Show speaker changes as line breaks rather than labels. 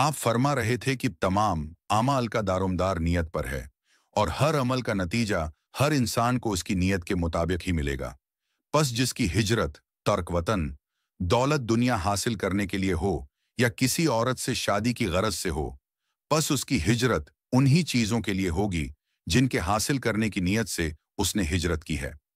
आप फरमा रहे थे कि तमाम अमाल का दारोमदार नीयत पर है और हर अमल का नतीजा हर इंसान को उसकी नीयत के मुताबिक ही मिलेगा बस जिसकी हिजरत तर्क वतन दौलत दुनिया हासिल करने के लिए हो या किसी औरत से शादी की गरज से हो बस उसकी हिजरत उन्हीं चीज़ों के लिए होगी जिनके हासिल करने की नीयत से उसने हिजरत की है